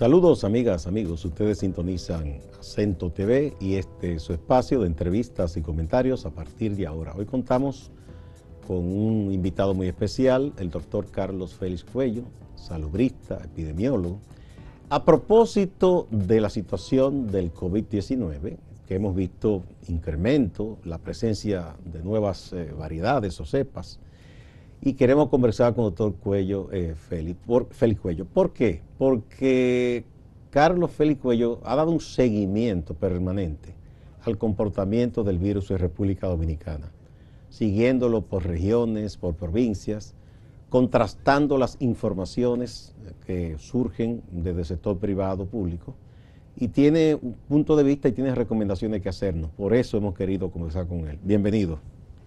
Saludos amigas, amigos. Ustedes sintonizan Acento TV y este es su espacio de entrevistas y comentarios a partir de ahora. Hoy contamos con un invitado muy especial, el doctor Carlos Félix Cuello, salubrista, epidemiólogo. A propósito de la situación del COVID-19, que hemos visto incremento, la presencia de nuevas eh, variedades o cepas, y queremos conversar con el doctor Cuello, eh, Félix, Félix Cuello. ¿Por qué? Porque Carlos Félix Cuello ha dado un seguimiento permanente al comportamiento del virus en República Dominicana, siguiéndolo por regiones, por provincias, contrastando las informaciones que surgen desde el sector privado público y tiene un punto de vista y tiene recomendaciones que hacernos. Por eso hemos querido conversar con él. Bienvenido.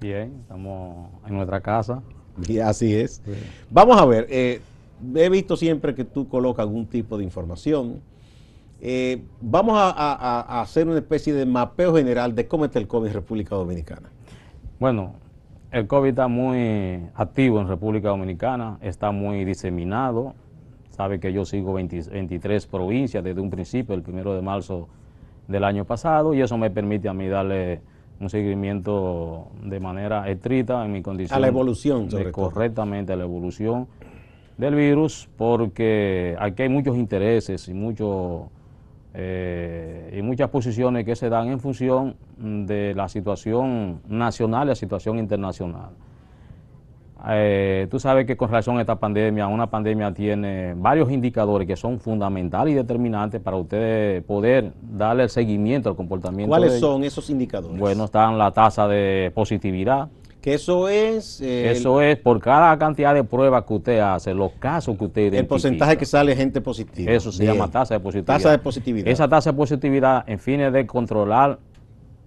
Bien, estamos en nuestra casa, Así es. Vamos a ver, eh, he visto siempre que tú colocas algún tipo de información. Eh, vamos a, hacer una especie de mapeo general de cómo está el COVID en República Dominicana. Bueno, el COVID está muy activo en República Dominicana, está muy diseminado. Sabe que yo sigo 23 provincias desde un principio, el primero de marzo del año pasado, y eso me permite a mí darle un seguimiento de manera estricta en mi condición. A la evolución, Correctamente, a la evolución del virus, porque aquí hay muchos intereses y, eh, y muchas posiciones que se dan en función de la situación nacional y la situación internacional. Eh, tú sabes que con relación a esta pandemia, una pandemia tiene varios indicadores que son fundamentales y determinantes para ustedes poder darle el seguimiento al comportamiento. ¿Cuáles son esos indicadores? Bueno, están la tasa de positividad. Que eso es... Eh, eso es por cada cantidad de pruebas que usted hace, los casos que usted identifica. El porcentaje que sale gente positiva. Eso se llama tasa de positividad. Tasa de positividad. Esa tasa de positividad, en fines de controlar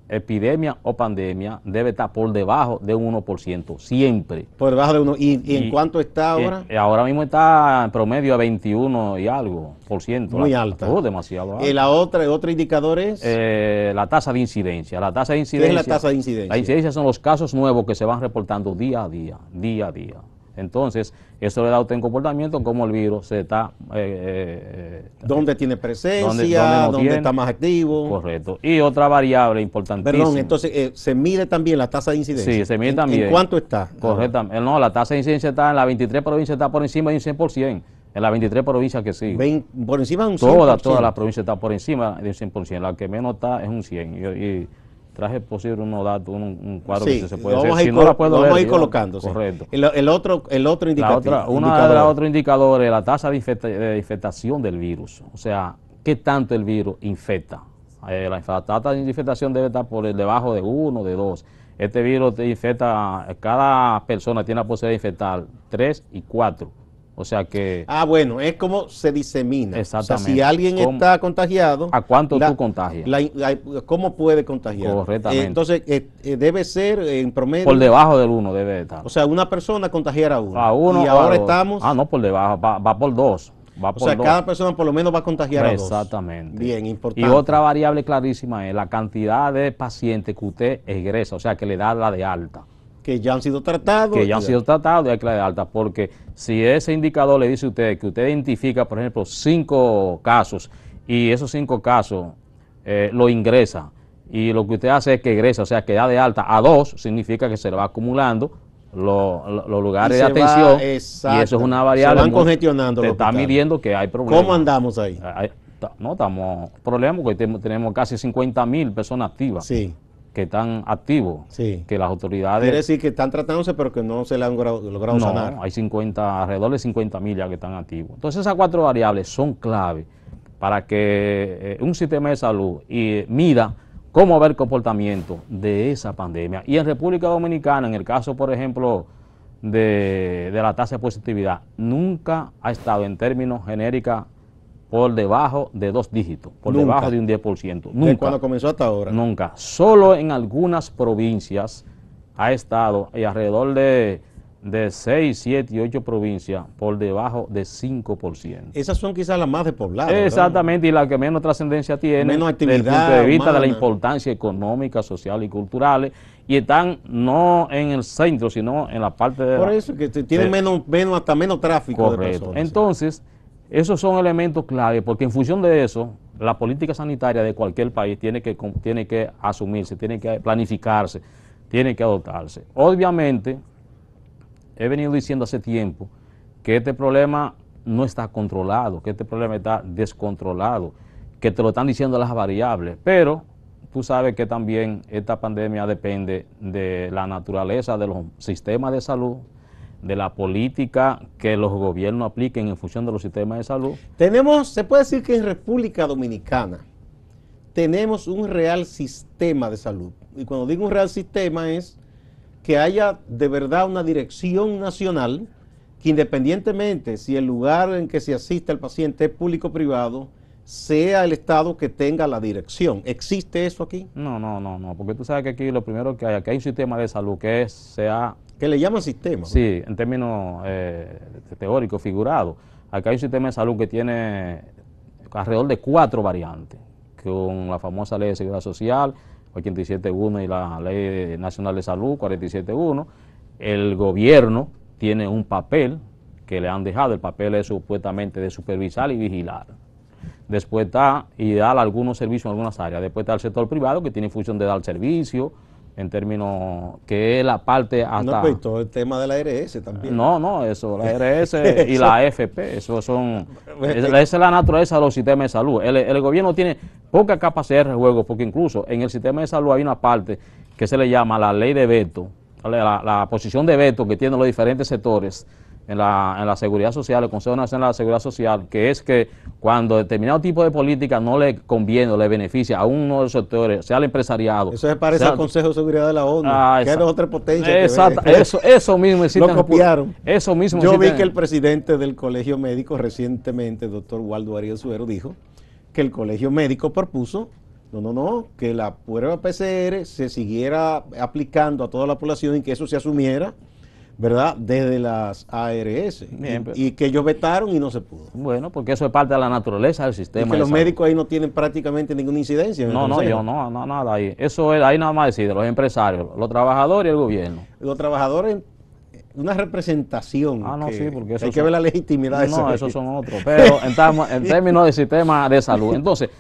epidemia o pandemia, debe estar por debajo de un 1%, siempre. Por debajo de uno ¿Y, en cuánto está eh, ahora? ahora mismo está en promedio a 21 y algo por ciento. Muy alto. alta. Oh, demasiado ¿Y eh, la otra, el otro indicador es? Eh, la tasa de incidencia. La tasa de incidencia. ¿Qué es la tasa de incidencia? La incidencia son los casos nuevos que se van reportando día a día, día a día. Entonces, eso le da a usted un comportamiento como el virus se está... Eh, eh, eh ¿Dónde tiene presencia? ¿Dónde, está más activo? Correcto. Y otra variable importante. Perdón, entonces, eh, ¿se mide también la tasa de incidencia? Sí, se mide también. ¿En cuánto está? Correcto. No, la tasa de incidencia está en las 23 provincias, está por encima de un 100%. En las 23 provincias que sí. ¿Por encima de un 100%? Todas, todas las provincias están por encima de un 100%. La que menos está es un 100% traje posible unos datos, un, cuadro que se puede hacer. si vamos colocando. Correcto. El, otro, el otro indicador. es la tasa de, infectación del virus. O sea, ¿qué tanto el virus infecta? Eh, la tasa de infectación debe estar por debajo de uno de dos Este virus infecta, cada persona tiene la posibilidad de infectar tres y cuatro o sea que. Ah, bueno, es como se disemina. Exactamente. O sea, si alguien está contagiado. ¿A cuánto tú contagias? ¿Cómo puede contagiar? Correctamente. entonces, eh, eh, debe ser en promedio. Por debajo del uno debe estar. O sea, una persona contagiar a uno. Y ahora estamos. Ah, no, por debajo, va, va por dos. o sea, cada persona por lo menos va a contagiar a dos. Exactamente. Bien, importante. Y otra variable clarísima es la cantidad de pacientes que usted egresa, o sea, que le da la de alta que ya han sido tratados. Que ya han sido tratados y hay que dar de alta, porque si ese indicador le dice a usted que usted identifica, por ejemplo, cinco casos y esos cinco casos eh, lo ingresa y lo que usted hace es que ingresa, o sea, que da de alta a dos, significa que se le va acumulando los, lugares de atención y eso es una variable. Se van congestionando. está midiendo que hay problemas. ¿Cómo andamos ahí? no, estamos problemas porque tenemos casi 50 mil personas activas. Sí que están activos, que las autoridades... Quiere decir que están tratándose, pero que no se le han logrado no, hay 50, alrededor de 50 millas que están activos. Entonces esas cuatro variables son clave para que eh, un sistema de salud y, mida cómo va el comportamiento de esa pandemia. Y en República Dominicana, en el caso, por ejemplo, de, de la tasa de positividad, nunca ha estado en términos genéricos por debajo de dos dígitos, por debajo de un 10%. Nunca. ¿De cuando comenzó hasta ahora? Nunca. Solo en algunas provincias ha estado y alrededor de, 6, 7 y 8 provincias por debajo de 5%. Esas son quizás las más despobladas. Exactamente, y las que menos trascendencia tienen menos actividad desde el punto de vista de la importancia económica, social y cultural y están no en el centro, sino en la parte de... Por eso, que tienen menos, menos, hasta menos tráfico. Correcto. De personas, Entonces... Esos son elementos clave porque en función de eso, la política sanitaria de cualquier país tiene que, tiene que asumirse, tiene que planificarse, tiene que adoptarse. Obviamente, he venido diciendo hace tiempo que este problema no está controlado, que este problema está descontrolado, que te lo están diciendo las variables, pero tú sabes que también esta pandemia depende de la naturaleza de los sistemas de salud de la política que los gobiernos apliquen en función de los sistemas de salud. Tenemos, se puede decir que en República Dominicana tenemos un real sistema de salud. Y cuando digo un real sistema es que haya de verdad una dirección nacional que independientemente si el lugar en que se asiste al paciente es público o privado, sea el Estado que tenga la dirección. ¿Existe eso aquí? No, no, no, no, porque tú sabes que aquí lo primero que hay, que hay un sistema de salud que sea... Que le llaman sistema. Sí, en términos eh, teóricos, figurados. Acá hay un sistema de salud que tiene alrededor de cuatro variantes, con la famosa ley de seguridad social, 87.1 y la ley nacional de salud, 47.1. El gobierno tiene un papel que le han dejado, el papel es supuestamente de supervisar y vigilar después está y dar algunos servicios en algunas áreas, después está el sector privado que tiene función de dar servicio, en términos que es la parte hasta... No, pues, todo el tema de la RS también. No, no, eso, la RS y la AFP, eso son... Esa es la naturaleza de los sistemas de salud. El, gobierno tiene poca capacidad de juego, porque incluso en el sistema de salud hay una parte que se le llama la ley de veto, la, la posición de veto que tienen los diferentes sectores, en la, en la seguridad social, el Consejo Nacional de la Seguridad Social, que es que cuando determinado tipo de política no le conviene o le beneficia a uno de los sectores, sea el empresariado. Eso se parece al Consejo de Seguridad de la ONU, ah, que es otra potencia. Exacto, eso, eso mismo Lo copiaron. Eso mismo Yo vi que el presidente del Colegio Médico recientemente, doctor Waldo Ariel Suero, dijo que el Colegio Médico propuso no, no, no, que la prueba PCR se siguiera aplicando a toda la población y que eso se asumiera ¿verdad? Desde las ARS. y, que ellos vetaron y no se pudo. Bueno, porque eso es parte de la naturaleza del sistema. que los médicos ahí no tienen prácticamente ninguna incidencia. No, no, yo no, nada ahí. Eso es, ahí nada más decir los empresarios, los trabajadores y el gobierno. Los trabajadores una representación. Ah, no, sí, porque eso Hay que ver la legitimidad de No, esos son otros. Pero en, en términos del sistema de salud. Entonces,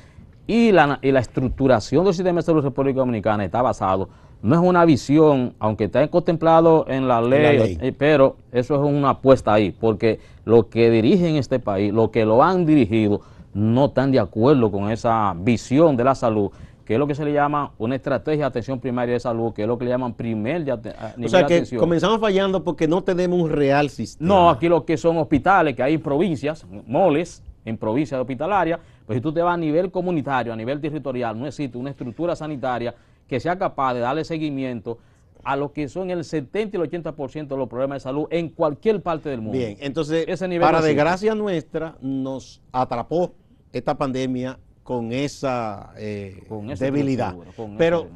y la, y la estructuración del sistema de salud de República Dominicana está basado no es una visión, aunque está contemplado en la ley, eh, pero eso es una apuesta ahí, porque lo que dirigen este país, lo que lo han dirigido, no están de acuerdo con esa visión de la salud, que es lo que se le llama una estrategia de atención primaria de salud, que es lo que le llaman primer de atención. O sea que comenzamos fallando porque no tenemos un real sistema. No, aquí lo que son hospitales, que hay provincias, moles, en provincias hospitalarias, pues pero si tú te vas a nivel comunitario, a nivel territorial, no existe una estructura sanitaria que sea capaz de darle seguimiento a lo que son el 70 y el 80% de los problemas de salud en cualquier parte del mundo. Bien, entonces, para desgracia nuestra, nos atrapó esta pandemia con esa eh, debilidad. Pero,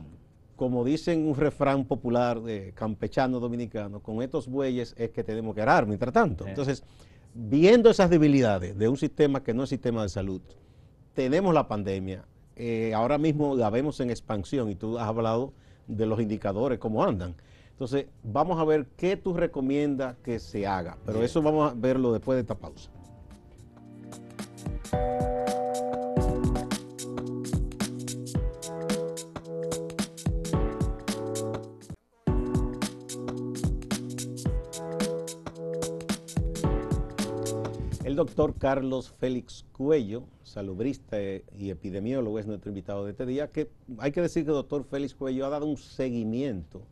como dicen un refrán popular de campechano dominicano, con estos bueyes es que tenemos que arar mientras tanto. Entonces, viendo esas debilidades de un sistema que no es sistema de salud, tenemos la pandemia, eh, ahora mismo la vemos en expansión y tú has hablado de los indicadores, cómo andan. Entonces, vamos a ver qué tú recomiendas que se haga, pero eso vamos a verlo después de esta pausa. El doctor Carlos Félix Cuello, salubrista y epidemiólogo, es nuestro invitado de este día, que hay que decir que el doctor Félix Cuello ha dado un seguimiento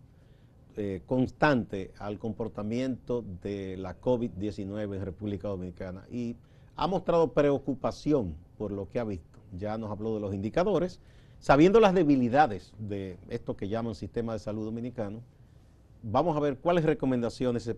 eh, constante al comportamiento de la COVID-19 en República Dominicana y ha mostrado preocupación por lo que ha visto. Ya nos habló de los indicadores, sabiendo las debilidades de esto que llaman sistema de salud dominicano, vamos a ver cuáles recomendaciones se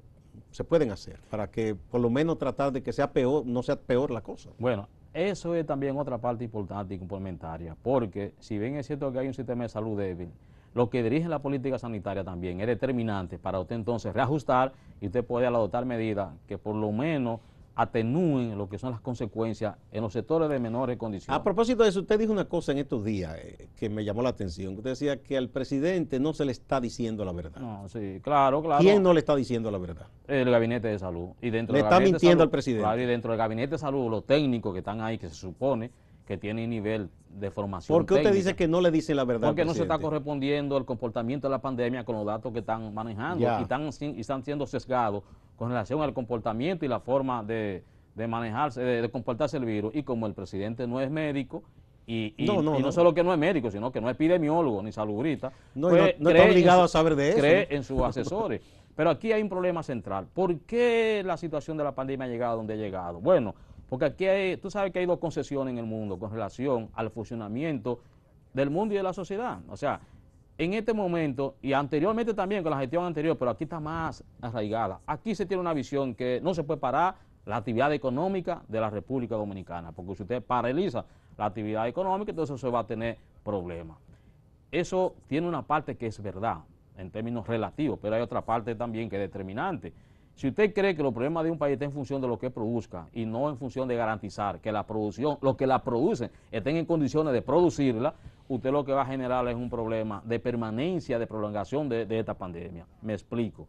se pueden hacer para que por lo menos tratar de que sea peor, no sea peor la cosa. Bueno, eso es también otra parte importante y complementaria, porque si bien es cierto que hay un sistema de salud débil, lo que dirige la política sanitaria también es determinante para usted entonces reajustar y usted puede adoptar medidas que por lo menos atenúen lo que son las consecuencias en los sectores de menores condiciones. A propósito de eso, usted dijo una cosa en estos días eh, que me llamó la atención. Usted decía que al presidente no se le está diciendo la verdad. No, sí, claro, claro. ¿Quién no le está diciendo la verdad? El gabinete de salud. Y dentro le está mintiendo al presidente. Claro, y dentro del gabinete de salud, los técnicos que están ahí, que se supone que tienen nivel de formación. ¿Por qué usted dice que no le dicen la verdad? Porque no se está correspondiendo el comportamiento de la pandemia con los datos que están manejando y están, y están siendo sesgados con relación al comportamiento y la forma de, manejarse, de, comportarse el virus. Y como el presidente no es médico, y, no, solo que no es médico, sino que no es epidemiólogo ni salubrista, pues no, está obligado a saber de eso. Cree en sus asesores. Pero aquí hay un problema central. ¿Por qué la situación de la pandemia ha llegado donde ha llegado? Bueno, porque aquí hay, tú sabes que hay dos concesiones en el mundo con relación al funcionamiento del mundo y de la sociedad. O sea, en este momento, y anteriormente también con la gestión anterior, pero aquí está más arraigada, aquí se tiene una visión que no se puede parar la actividad económica de la República Dominicana, porque si usted paraliza la actividad económica, entonces se va a tener problemas. Eso tiene una parte que es verdad, en términos relativos, pero hay otra parte también que es determinante. Si usted cree que los problemas de un país están en función de lo que produzca y no en función de garantizar que la producción, lo que la producen estén en condiciones de producirla, usted lo que va a generar es un problema de permanencia, de prolongación de, esta pandemia. Me explico.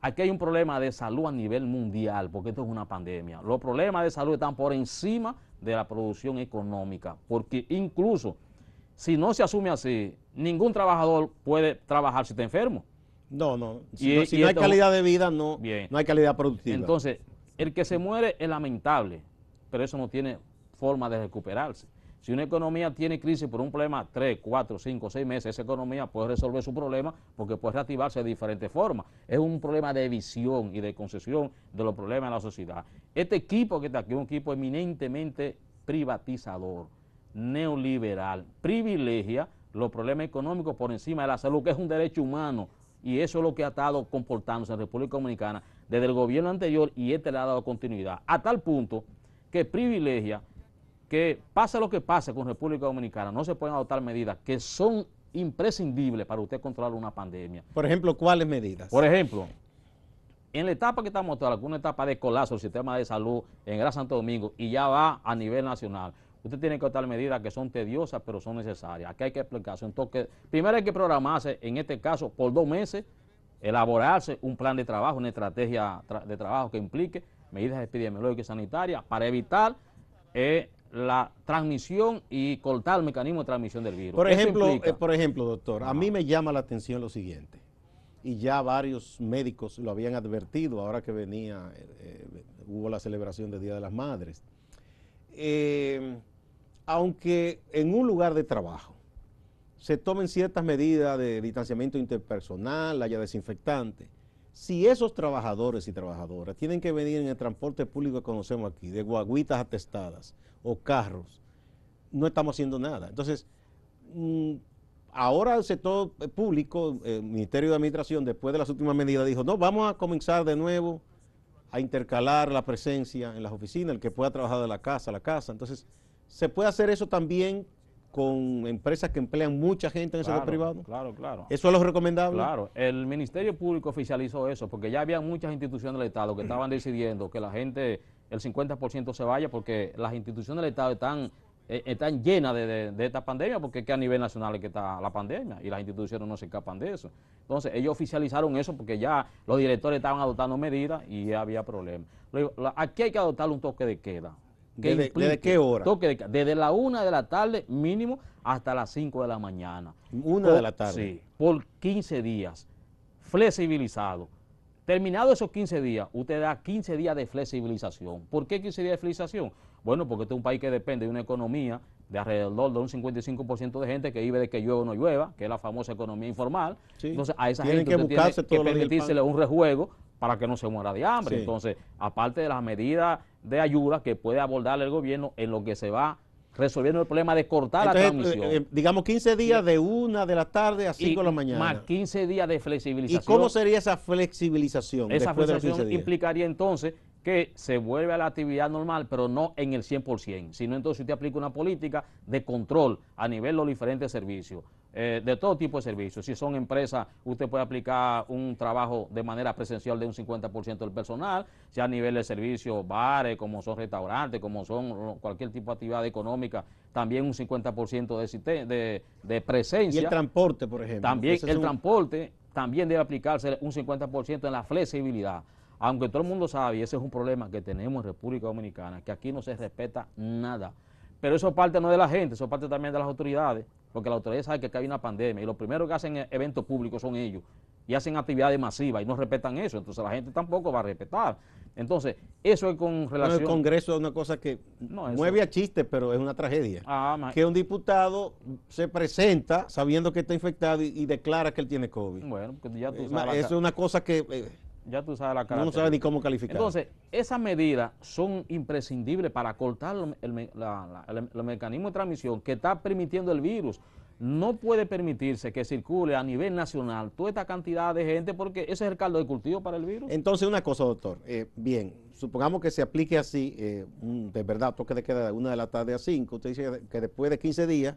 Aquí hay un problema de salud a nivel mundial, porque esto es una pandemia. Los problemas de salud están por encima de la producción económica, porque incluso si no se asume así, ningún trabajador puede trabajar si está enfermo. No, no. Si, no, hay calidad de vida, no, no hay calidad productiva. Entonces, el que se muere es lamentable, pero eso no tiene forma de recuperarse. Si una economía tiene crisis por un problema 3, 4, 5, 6 meses, esa economía puede resolver su problema porque puede reactivarse de diferentes formas. Es un problema de visión y de concesión de los problemas de la sociedad. Este equipo que está aquí un equipo eminentemente privatizador, neoliberal, privilegia los problemas económicos por encima de la salud, que es un derecho humano, y eso es lo que ha estado comportándose en República Dominicana desde el gobierno anterior y este le ha dado continuidad, a tal punto que privilegia que pase lo que pase con República Dominicana, no se pueden adoptar medidas que son imprescindibles para usted controlar una pandemia. Por ejemplo, ¿cuáles medidas? Por ejemplo, en la etapa que estamos toda, una etapa de colapso del sistema de salud en Gran Santo Domingo y ya va a nivel nacional, usted tiene que adoptar medidas que son tediosas pero son necesarias. Aquí hay que explicarse. Entonces, primero hay que programarse, en este caso, por dos meses, elaborarse un plan de trabajo, una estrategia de trabajo que implique medidas epidemiológicas y sanitarias para evitar eh, la transmisión y cortar el mecanismo de transmisión del virus. Por ejemplo, eh, por ejemplo doctor, a mí me llama la atención lo siguiente, y ya varios médicos lo habían advertido ahora que venía, eh, eh, hubo la celebración del Día de las Madres. aunque en un lugar de trabajo se tomen ciertas medidas de distanciamiento interpersonal, haya desinfectante, si esos trabajadores y trabajadoras tienen que venir en el transporte público que conocemos aquí, de guaguitas atestadas, o carros, no estamos haciendo nada. Entonces, mm, ahora el sector eh, público, el Ministerio de Administración, después de las últimas medidas, dijo, no, vamos a comenzar de nuevo a intercalar la presencia en las oficinas, el que pueda trabajar de la casa a la casa. Entonces, se puede hacer eso también con empresas que emplean mucha gente en el sector privado. Claro, claro. ¿Eso es lo recomendable? Claro. El Ministerio Público oficializó eso porque ya había muchas instituciones del Estado que estaban decidiendo que la gente el 50% se vaya porque las instituciones del Estado están, eh, están llenas de, esta pandemia porque es que a nivel nacional es que está la pandemia y las instituciones no se escapan de eso. Entonces ellos oficializaron eso porque ya los directores estaban adoptando medidas y ya había problemas. Aquí hay que adoptar un toque de queda. desde, qué hora? desde la una de la tarde mínimo hasta las 5 de la mañana. Una de la tarde. Sí, por 15 días, flexibilizado. Terminado esos 15 días, usted da 15 días de flexibilización. ¿Por qué 15 días de flexibilización? Bueno, porque este es un país que depende de una economía de alrededor de un 55% de gente que vive de que llueva o no llueva, que es la famosa economía informal. Entonces, a esa gente usted tiene que permitírsele un rejuego para que no se muera de hambre. Entonces, aparte de las medidas de ayuda que puede abordar el gobierno en lo que se va resolviendo el problema de cortar la transmisión. Eh, eh, digamos 15 días de una de la tarde a cinco de la mañana. Más 15 días de flexibilización. ¿Y cómo sería esa flexibilización? Esa flexibilización implicaría entonces que se vuelve a la actividad normal, pero no en el 100%, sino entonces usted aplica una política de control a nivel de los diferentes servicios. Eh, de todo tipo de servicios. Si son empresas, usted puede aplicar un trabajo de manera presencial de un 50% del personal, sea a nivel de servicios, bares, como son restaurantes, como son cualquier tipo de actividad económica, también un 50% de, de, de presencia. Y el transporte, por ejemplo. También el transporte también debe aplicarse un 50% en la flexibilidad. Aunque todo el mundo sabe, y ese es un problema que tenemos en República Dominicana, que aquí no se respeta nada. Pero eso parte no de la gente, eso parte también de las autoridades porque la autoridad sabe que acá hay una pandemia y los primeros que hacen e-, eventos públicos son ellos y hacen actividades masivas y no respetan eso, entonces la gente tampoco va a respetar. Entonces, eso es con relación... No, el Congreso es una cosa que mueve a chistes, pero es una tragedia. Ah, que un diputado se presenta sabiendo que está infectado y, declara que él tiene COVID. Bueno, ya tú eh, sabes... Eso es una cosa que... Eh, ya tú sabes la cara. No, sabes ni cómo calificar. Entonces, esas medidas son imprescindibles para cortar el, mecanismo de transmisión que está permitiendo el virus. No puede permitirse que circule a nivel nacional toda esta cantidad de gente porque ese es el caldo de cultivo para el virus. Entonces, una cosa, doctor. Eh, bien, supongamos que se aplique así, eh, de verdad, toque de queda de una de la tarde a cinco. Usted dice que después de 15 días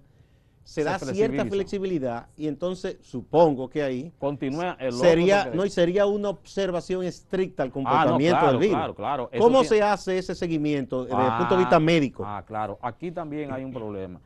se da cierta flexibilidad y entonces supongo que ahí continúa el sería no y sería una observación estricta al ah, comportamiento claro, del virus. Claro, claro. ¿Cómo se hace ese seguimiento eh, desde el punto de ah, vista médico? Ah, claro. Aquí también hay un problema.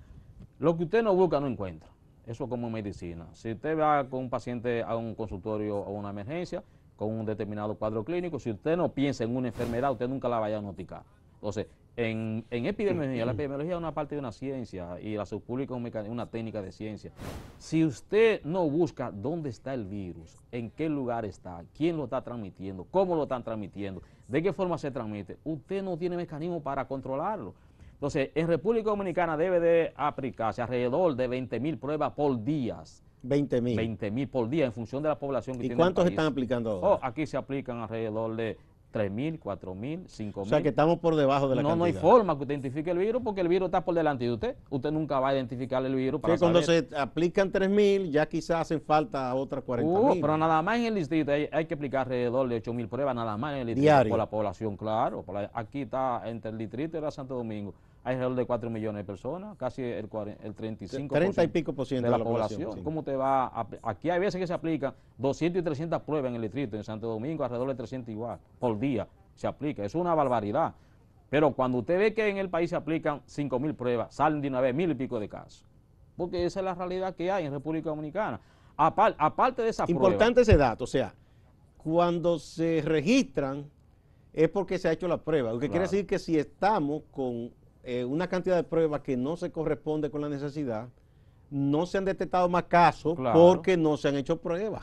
Lo que usted no busca no encuentra. Eso como en medicina. Si usted va con un paciente a un consultorio o a una emergencia con un determinado cuadro clínico, si usted no piensa en una enfermedad, usted nunca la vaya a diagnosticar. Entonces, en, epidemiología, la mm-hmm. epidemiología es una parte de una ciencia y la subpública es una técnica de ciencia. Si usted no busca dónde está el virus, en qué lugar está, quién lo está transmitiendo, cómo lo están transmitiendo, de qué forma se transmite, usted no tiene mecanismo para controlarlo. Entonces, en República Dominicana debe de aplicarse alrededor de 20 mil pruebas por día. 20 mil. 20 mil por día en función de la población que ¿Y tiene. ¿Y cuántos están aplicando ahora? Oh, aquí se aplican alrededor de 3.000, 4.000, 5.000. O sea que estamos por debajo de la no, cantidad. No, hay forma que usted identifique el virus porque el virus está por delante de usted. Usted nunca va a identificar el virus. Para cuando se aplican 3.000 ya quizás hacen falta otras 40.000. Uh, pero nada más en el distrito hay, que aplicar alrededor de 8.000 pruebas, nada más en el distrito Diario. por la población, claro. aquí está entre el distrito y la Santo Domingo hay alrededor de 4 millones de personas, casi el, 35 y pico de la, población. te va aquí hay veces que se aplican 200 y 300 pruebas en el distrito, en Santo Domingo alrededor de 300 igual por día se aplica. Es una barbaridad. Pero cuando usted ve que en el país se aplican 5 mil pruebas, salen de una vez mil y pico de casos. Porque esa es la realidad que hay en República Dominicana. aparte de esa Importante ese dato, o sea, cuando se registran es porque se ha hecho la prueba. Lo que quiere decir que si estamos con eh, una cantidad de pruebas que no se corresponde con la necesidad, no se han detectado más casos porque no se han hecho pruebas.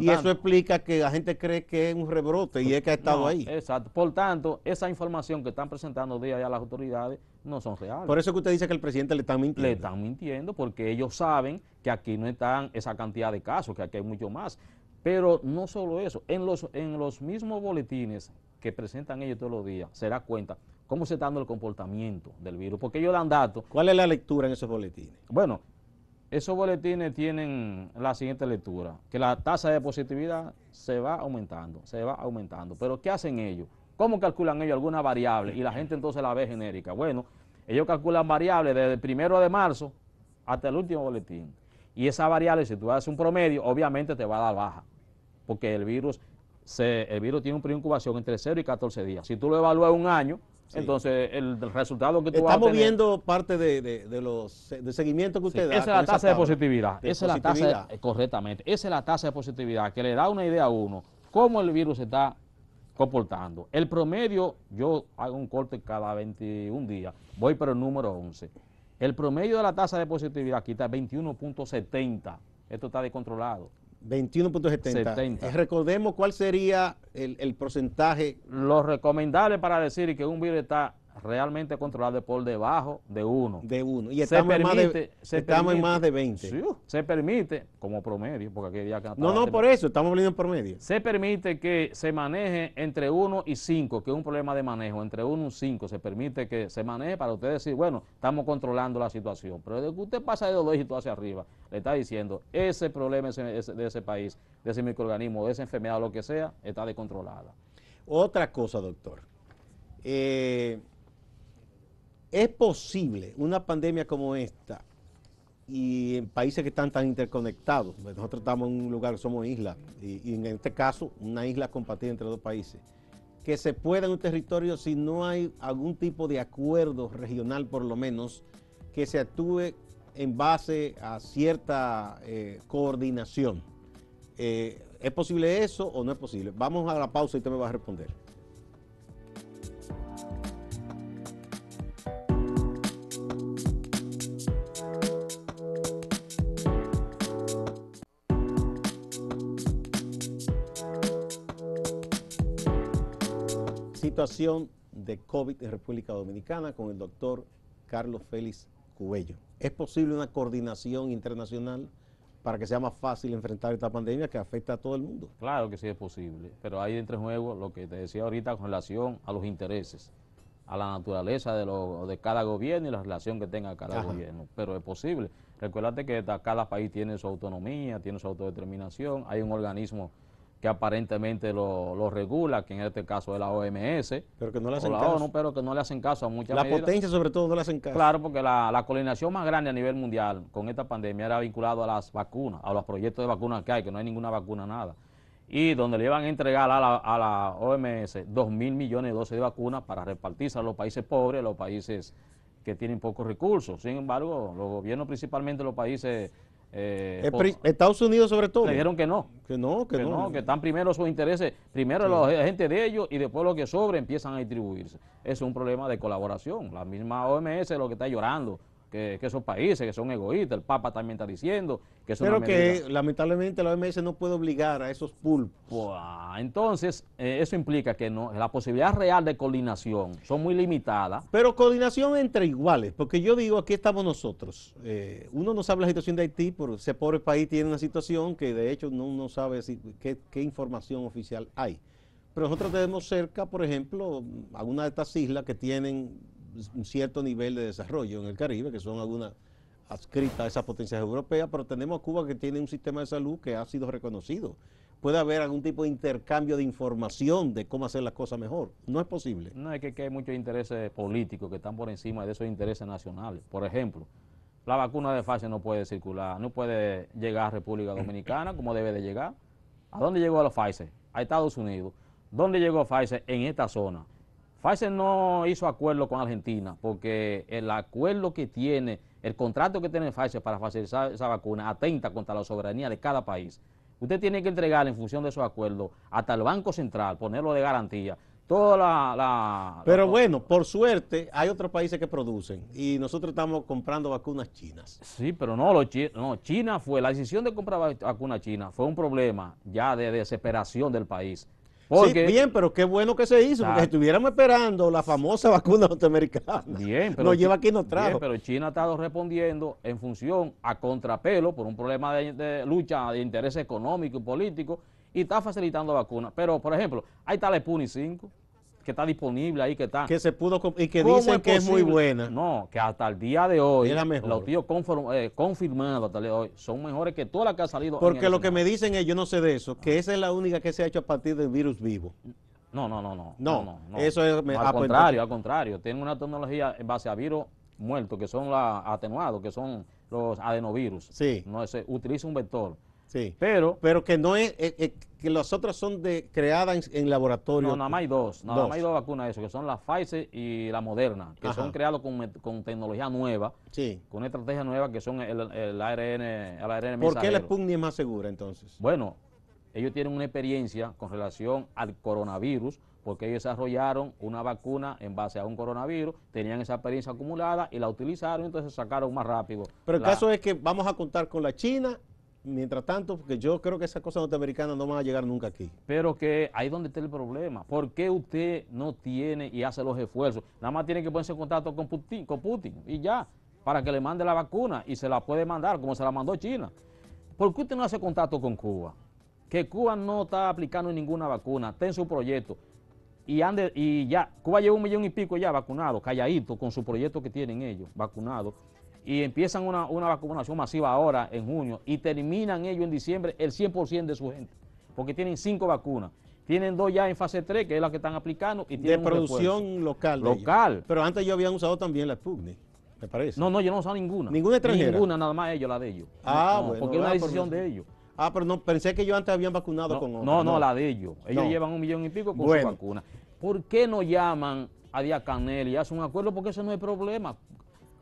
y eso explica que la gente cree que es un rebrote y es que ha estado ahí. Exacto. Por tanto, esa información que están presentando de allá las autoridades no son reales. Por eso que usted dice que el presidente le está mintiendo. Le están mintiendo porque ellos saben que aquí no están esa cantidad de casos, que aquí hay mucho más. Pero no solo eso, en los, en los mismos boletines que presentan ellos todos los días, se da cuenta cómo se está dando el comportamiento del virus, porque ellos dan datos. ¿Cuál es la lectura en esos boletines? Bueno, esos boletines tienen la siguiente lectura, que la tasa de positividad se va aumentando, se va aumentando. Pero ¿qué hacen ellos? ¿Cómo calculan ellos alguna variable? Y la gente entonces la ve genérica. Bueno, ellos calculan variables desde el primero de marzo hasta el último boletín. Y esa variable, si tú haces un promedio, obviamente te va a dar baja, porque el virus, el virus tiene una pre-incubación entre 0 y 14 días. Si tú lo evalúas un año, entonces, el, resultado que tú Estamos vas a viendo parte de, los de seguimiento que usted da. Esa es la tasa de positividad. es eh, la correctamente. Esa es la tasa de positividad que le da una idea a uno cómo el virus se está comportando. El promedio, yo hago un corte cada 21 días, voy por el número 11. El promedio de la tasa de positividad aquí está 21.70. Esto está descontrolado. 21.70. Eh, recordemos cuál sería el, el porcentaje. Lo recomendable para decir que un virus está realmente de por debajo de uno De uno Y estamos, en, más de, estamos en más de 20. se permite, como promedio, porque aquí ya que No, no, por eso, estamos hablando en promedio. Se permite que se maneje entre 1 y 5, que es un problema de manejo, entre uno y cinco Se permite que se maneje para usted decir, bueno, estamos controlando la situación. Pero desde que usted pasa de dos y todo hacia arriba, le está diciendo, ese problema de ese país, de ese microorganismo, de esa enfermedad, lo que sea, está descontrolada. Otra cosa, doctor. Eh, ¿Es posible una pandemia como esta y en países que están tan interconectados? Nosotros estamos en un lugar, somos islas, y, en este caso una isla compartida entre dos países que se pueda en un territorio si no hay algún tipo de acuerdo regional por lo menos que se actúe en base a cierta eh, coordinación. Eh, ¿Es posible eso o no es posible? Vamos a la pausa y usted me va a responder. situación de COVID en República Dominicana con el doctor Carlos Félix Cubello. ¿Es posible una coordinación internacional para que sea más fácil enfrentar esta pandemia que afecta a todo el mundo? Claro que sí es posible, pero hay entre juego lo que te decía ahorita con relación a los intereses, a la naturaleza de, lo, de cada gobierno y la relación que tenga cada gobierno, pero es posible. Recuérdate que cada país tiene su autonomía, tiene su autodeterminación, hay un organismo que aparentemente lo, regula, que en este caso es la OMS. Pero que no le hacen caso. No, pero que no le hacen caso a muchas La potencia sobre todo no le hacen caso. Claro, porque la, la coordinación más grande a nivel mundial con esta pandemia era vinculado a las vacunas, a los proyectos de vacunas que hay, que no hay ninguna vacuna, nada. Y donde le iban a entregar a la, OMS 2.000 mil millones de dosis de vacunas para repartirse a los países pobres, a los países que tienen pocos recursos. Sin embargo, los gobiernos, principalmente los países eh, Estados Unidos sobre todo. dijeron que no. Que no, que, no, Que están primero sus intereses, primero la gente de ellos y después lo que sobre empiezan a distribuirse. es un problema de colaboración. La misma OMS es lo que está llorando que, esos países que son egoístas, el Papa también está diciendo que eso Pero que lamentablemente la OMS no puede obligar a esos pulpos. entonces, eh, eso implica que no, la posibilidad real de coordinación son muy limitadas. Pero coordinación entre iguales, porque yo digo, aquí estamos nosotros. Eh, uno no sabe la situación de Haití, por ese pobre país tiene una situación que de hecho no, no sabe qué, qué información oficial hay. Pero nosotros tenemos cerca, por ejemplo, algunas de estas islas que tienen un cierto nivel de desarrollo en el Caribe, que son algunas adscritas a esas potencias europeas, pero tenemos a Cuba que tiene un sistema de salud que ha sido reconocido. Puede haber algún tipo de intercambio de información de cómo hacer las cosas mejor. No es posible. No, es que, que hay muchos intereses políticos que están por encima de esos intereses nacionales. Por ejemplo, la vacuna de Pfizer no puede circular, no puede llegar a República Dominicana como debe de llegar. ¿A dónde llegó a los Pfizer? A Estados Unidos. ¿Dónde llegó Pfizer? En esta zona. Pfizer no hizo acuerdo con Argentina porque el acuerdo que tiene, el contrato que tiene Pfizer para facilitar esa vacuna atenta contra la soberanía de cada país. Usted tiene que entregar en función de su acuerdo, hasta el Banco Central, ponerlo de garantía. Toda la, Pero bueno, por suerte hay otros países que producen y nosotros estamos comprando vacunas chinas. Sí, pero no, los no China fue, la decisión de comprar vacunas chinas fue un problema ya de desesperación del país bien, pero qué bueno que se hizo, porque estuviéramos esperando la famosa vacuna norteamericana, bien, pero nos lleva aquí nos trajo. pero China ha estado respondiendo en función a contrapelo por un problema de, lucha de interés económico y político y está facilitando vacunas. Pero, por ejemplo, ahí está la Sputnik 5, que está disponible ahí, que está. Que se pudo y que dicen que es muy buena. No, que hasta el día de hoy, mejor. los tíos eh, confirmados hasta el día de hoy son mejores que todas las que ha salido. Porque lo que me dicen es, yo no sé de eso, que esa es la única que se ha hecho a partir del virus vivo. No, no, no, no. No, no, eso es. al contrario, al contrario. Tienen una tecnología en base a virus muertos, que son los atenuados, que son los adenovirus. Sí. No, se utiliza un vector Sí. Pero, pero que no es, eh, eh, que las otras son de, creadas en, laboratorio. No, nada más hay dos, nada, más hay dos vacunas eso, que son la Pfizer y la Moderna, que son creadas con, tecnología nueva, con estrategia nueva que son el, ARN, el ARN ¿Por qué la Sputnik es más segura entonces? Bueno, ellos tienen una experiencia con relación al coronavirus, porque ellos desarrollaron una vacuna en base a un coronavirus, tenían esa experiencia acumulada y la utilizaron, entonces sacaron más rápido. Pero el caso es que vamos a contar con la China mientras tanto, porque yo creo que esas cosas norteamericanas no van a llegar nunca aquí. Pero que ahí donde está el problema. ¿Por qué usted no tiene y hace los esfuerzos? Nada más tiene que ponerse en contacto con Putin, con Putin y ya, para que le mande la vacuna y se la puede mandar como se la mandó China. ¿Por qué usted no hace contacto con Cuba? Que Cuba no está aplicando ninguna vacuna, está en su proyecto. Y, ande, y ya, Cuba lleva un millón y pico ya vacunado, calladito, con su proyecto que tienen ellos, vacunados y empiezan una, vacunación masiva ahora en junio y terminan ellos en diciembre el 100% de su gente, porque tienen cinco vacunas. Tienen dos ya en fase 3, que es la que están aplicando. Y de producción local. Local. Pero antes yo habían usado también la Sputnik, me parece. No, no, yo no usaba ninguna. ¿Ninguna extranjera? Ninguna, nada más ellos, la de ellos. Ah, bueno. Porque es ah, una decisión de ellos. Ah, pero no, pensé que ellos antes habían vacunado con otra. No, no, la de ellos. Ellos llevan un millón y pico con su vacuna. ¿Por qué no llaman a Díaz Canel y hacen un acuerdo? Porque eso no es problema.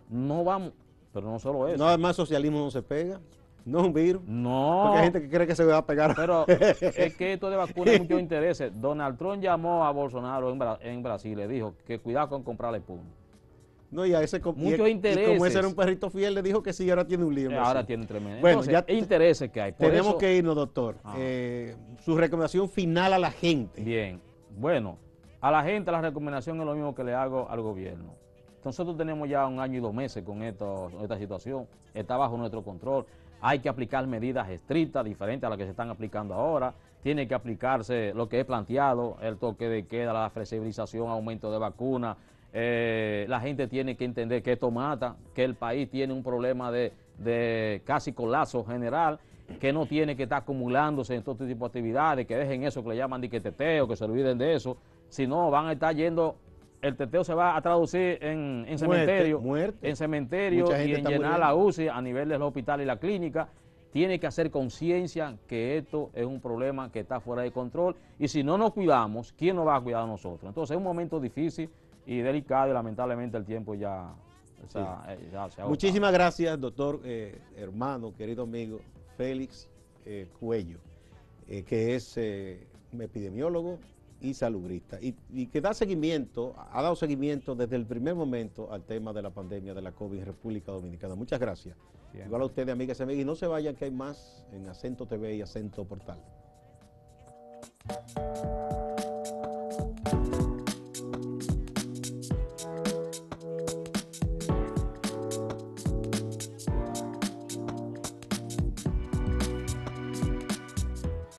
No vamos, pero no solo eso. No, además socialismo no se pega. No es un virus. No. Porque hay gente que cree que se va a pegar. Pero es que esto de vacunas muchos interés. Donald Trump llamó a Bolsonaro en, Brasil le dijo que cuidado con comprarle pum. No, y a ese Muchos intereses. como ese era un perrito fiel, le dijo que sí, ahora tiene un libro. Ahora tiene tremendo. Bueno, ya intereses que hay. tenemos que irnos, doctor. Ah. Eh, su recomendación final a la gente. Bien. Bueno, a la gente la recomendación es lo mismo que le hago al gobierno nosotros tenemos ya un año y dos meses con esta situación, está bajo nuestro control. Hay que aplicar medidas estrictas, diferentes a las que se están aplicando ahora. Tiene que aplicarse lo que he planteado, el toque de queda, la flexibilización, aumento de vacunas. Eh, la gente tiene que entender que esto mata, que el país tiene un problema de, de casi colapso general que no tiene que estar acumulándose en todo este tipo de actividades, que dejen eso que le llaman diqueteteo, que se olviden de eso, Si no, van a estar yendo el teteo se va a traducir en, cementerio, en cementerio y en llenar la UCI a nivel del hospital y la clínica. Tiene que hacer conciencia que esto es un problema que está fuera de control y si no nos cuidamos, ¿quién nos va a cuidar a nosotros? Entonces es un momento difícil y delicado y lamentablemente el tiempo ya, eh, se ha Muchísimas gracias, doctor, eh, hermano, querido amigo, Félix eh, Cuello, que es un epidemiólogo, y salubrista. y, que da seguimiento, ha dado seguimiento desde el primer momento al tema de la pandemia de la COVID en República Dominicana. Muchas gracias. Igual a ustedes, amigas y amigos, y no se vayan que hay más en Acento TV y Acento Portal.